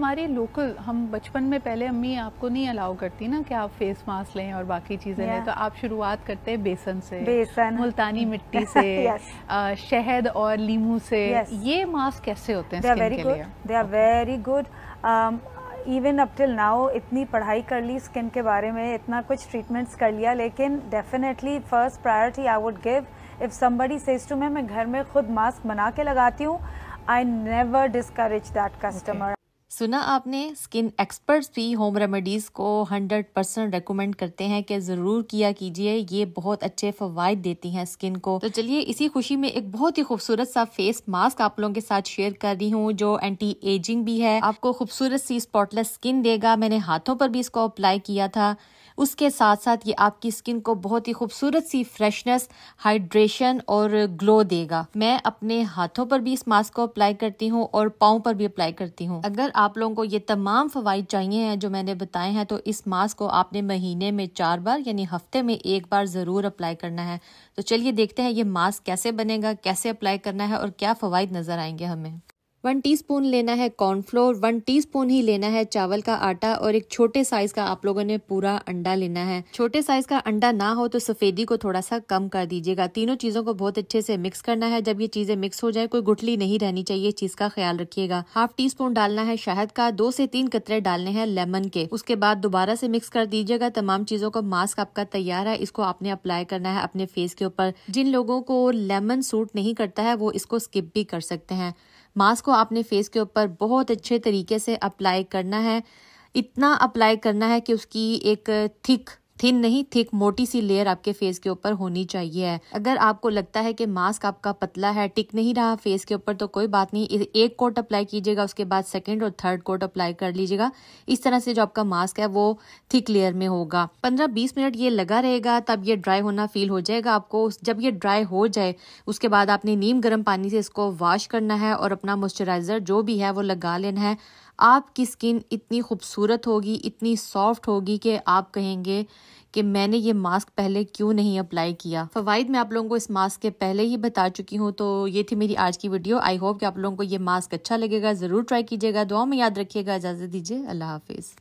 हमारी लोकल हम बचपन में पहले अम्मी आपको नहीं अलाउ करती ना कि आप फेस मास्क लें और बाकी चीज़ें लें तो आप शुरुआत करते हैं बेसन से बेसन मुल्तानी मिट्टी से yes. शहद और लीमू से yes. ये मास्क कैसे होते हैं very good they are very good even up till now इतनी पढ़ाई कर ली स्किन के बारे में इतना कुछ ट्रीटमेंट्स कर लिया लेकिन definitely first priority I would give if somebody says to मैं मैं घर में खुद मास्क बना के लगाती हूँ I never discourage that customer सुना आपने स्किन एक्सपर्ट्स भी होम रेमेडीज़ को 100 परसेंट रिकमेंड करते हैं कि ज़रूर किया कीजिए ये बहुत अच्छे फ़वाद देती हैं स्किन को तो चलिए इसी खुशी में एक बहुत ही खूबसूरत सा फेस मास्क आप लोगों के साथ शेयर कर रही हूँ जो एंटी एजिंग भी है आपको खूबसूरत सी स्पॉटलेस स्किन देगा मैंने हाथों पर भी इसको अप्लाई किया था उसके साथ साथ ये आपकी स्किन को बहुत ही खूबसूरत सी फ्रेशनेस हाइड्रेशन और ग्लो देगा मैं अपने हाथों पर भी इस मास्क को अप्लाई करती हूँ और पाओ पर भी अप्लाई करती हूँ अगर आप लोगों को ये तमाम फ़वाद चाहिए हैं जो मैंने बताए हैं तो इस मास्क को आपने महीने में चार बार यानी हफ्ते में एक बार ज़रूर अप्लाई करना है तो चलिए देखते हैं ये मास्क कैसे बनेगा कैसे अप्लाई करना है और क्या फ़वाद नज़र आएंगे हमें वन टीस्पून लेना है कॉर्नफ्लोर वन टीस्पून ही लेना है चावल का आटा और एक छोटे साइज का आप लोगों ने पूरा अंडा लेना है छोटे साइज का अंडा ना हो तो सफेदी को थोड़ा सा कम कर दीजिएगा तीनों चीजों को बहुत अच्छे से मिक्स करना है जब ये चीजें मिक्स हो जाए कोई गुठली नहीं रहनी चाहिए चीज का ख्याल रखिएगा हाफ टी स्पून डालना है शहद का दो से तीन कतरे डालने हैं लेमन के उसके बाद दोबारा से मिक्स कर दीजिएगा तमाम चीजों को मास्क आपका तैयार है इसको आपने अप्लाई करना है अपने फेस के ऊपर जिन लोगों को लेमन सूट नहीं करता है वो इसको स्किप भी कर सकते हैं मास्क को आपने फेस के ऊपर बहुत अच्छे तरीके से अप्लाई करना है इतना अप्लाई करना है कि उसकी एक थिक थिन नहीं थिक मोटी सी लेयर आपके फेस के ऊपर होनी चाहिए अगर आपको लगता है कि मास्क आपका पतला है टिक नहीं रहा फेस के ऊपर तो कोई बात नहीं एक कोट अप्लाई कीजिएगा उसके बाद सेकेंड और थर्ड कोट अप्लाई कर लीजिएगा इस तरह से जो आपका मास्क है वो थिक लेयर में होगा पंद्रह बीस मिनट ये लगा रहेगा तब ये ड्राई होना फील हो जाएगा आपको जब ये ड्राई हो जाए उसके बाद आपने नीम गर्म पानी से इसको वॉश करना है और अपना मॉइस्चराइजर जो भी है वो लगा लेना है आपकी स्किन इतनी खूबसूरत होगी इतनी सॉफ्ट होगी कि आप कहेंगे कि मैंने ये मास्क पहले क्यों नहीं अप्लाई किया फवाइद मैं आप लोगों को इस मास्क के पहले ही बता चुकी हूँ तो ये थी मेरी आज की वीडियो आई होप कि आप लोगों को ये मास्क अच्छा लगेगा ज़रूर ट्राई कीजिएगा दुआ में याद रखिएगा इजाज़त दीजिए अल्लाह हाफिज़